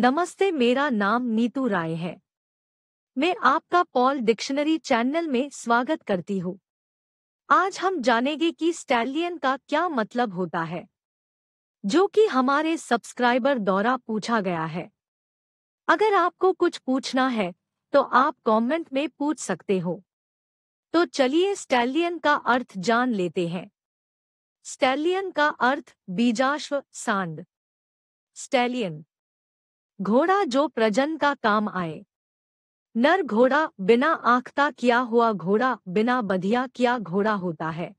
नमस्ते मेरा नाम नीतू राय है मैं आपका पॉल डिक्शनरी चैनल में स्वागत करती हूँ आज हम जानेंगे कि स्टैलियन का क्या मतलब होता है जो कि हमारे सब्सक्राइबर द्वारा पूछा गया है अगर आपको कुछ पूछना है तो आप कमेंट में पूछ सकते हो तो चलिए स्टैलियन का अर्थ जान लेते हैं स्टैलियन का अर्थ बीजाश्व सांड स्टैलियन घोड़ा जो प्रजन का काम आए नर घोड़ा बिना आंखता किया हुआ घोड़ा बिना बधिया किया घोड़ा होता है